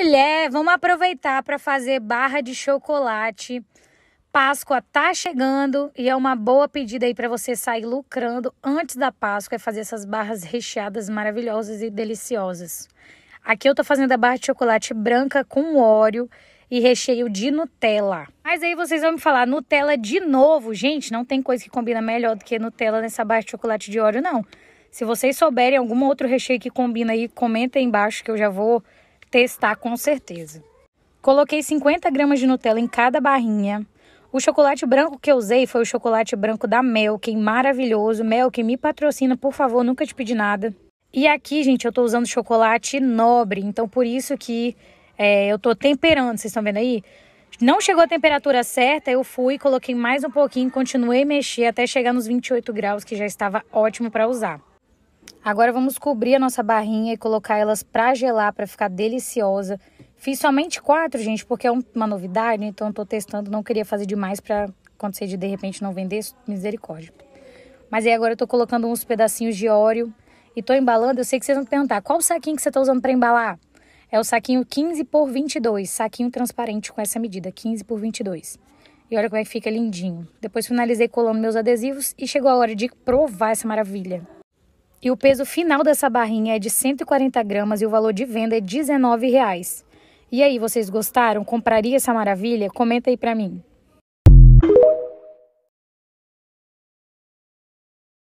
Mulher, vamos aproveitar para fazer barra de chocolate. Páscoa tá chegando e é uma boa pedida aí para você sair lucrando antes da Páscoa é fazer essas barras recheadas maravilhosas e deliciosas. Aqui eu tô fazendo a barra de chocolate branca com óleo e recheio de Nutella. Mas aí vocês vão me falar, Nutella de novo? Gente, não tem coisa que combina melhor do que Nutella nessa barra de chocolate de óleo, não. Se vocês souberem algum outro recheio que combina aí, comenta aí embaixo que eu já vou testar com certeza. Coloquei 50 gramas de Nutella em cada barrinha. O chocolate branco que eu usei foi o chocolate branco da Melkin, maravilhoso. Melkin, me patrocina, por favor, nunca te pedi nada. E aqui, gente, eu tô usando chocolate nobre, então por isso que é, eu tô temperando, vocês estão vendo aí? Não chegou a temperatura certa, eu fui, coloquei mais um pouquinho, continuei mexer até chegar nos 28 graus, que já estava ótimo para usar. Agora vamos cobrir a nossa barrinha e colocar elas para gelar para ficar deliciosa. Fiz somente quatro, gente, porque é uma novidade, então estou testando, não queria fazer demais para acontecer de de repente não vender, misericórdia. Mas aí agora eu tô colocando uns pedacinhos de óleo e tô embalando. Eu sei que vocês vão perguntar, qual saquinho que você tá usando para embalar? É o saquinho 15 por 22, saquinho transparente com essa medida, 15 por 22. E olha como é que fica lindinho. Depois finalizei colando meus adesivos e chegou a hora de provar essa maravilha. E o peso final dessa barrinha é de 140 gramas e o valor de venda é R$19. E aí, vocês gostaram? Compraria essa maravilha? Comenta aí para mim.